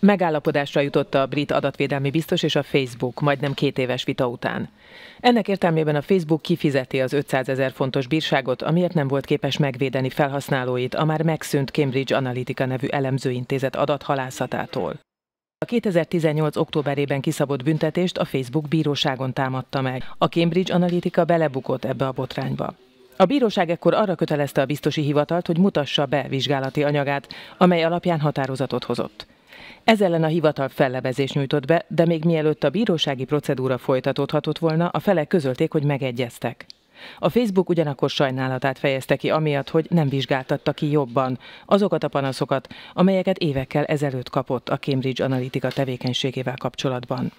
Megállapodásra jutott a brit adatvédelmi biztos és a Facebook majdnem két éves vita után. Ennek értelmében a Facebook kifizeti az 500 ezer fontos bírságot, amiért nem volt képes megvédeni felhasználóit a már megszűnt Cambridge Analytica nevű elemzőintézet adathalászatától. A 2018. októberében kiszabott büntetést a Facebook bíróságon támadta meg. A Cambridge Analytica belebukott ebbe a botrányba. A bíróság ekkor arra kötelezte a biztosi hivatalt, hogy mutassa be vizsgálati anyagát, amely alapján határozatot hozott. Ez ellen a hivatal fellebezés nyújtott be, de még mielőtt a bírósági procedúra folytatódhatott volna, a felek közölték, hogy megegyeztek. A Facebook ugyanakkor sajnálatát fejezte ki amiatt, hogy nem vizsgáltatta ki jobban azokat a panaszokat, amelyeket évekkel ezelőtt kapott a Cambridge Analytica tevékenységével kapcsolatban.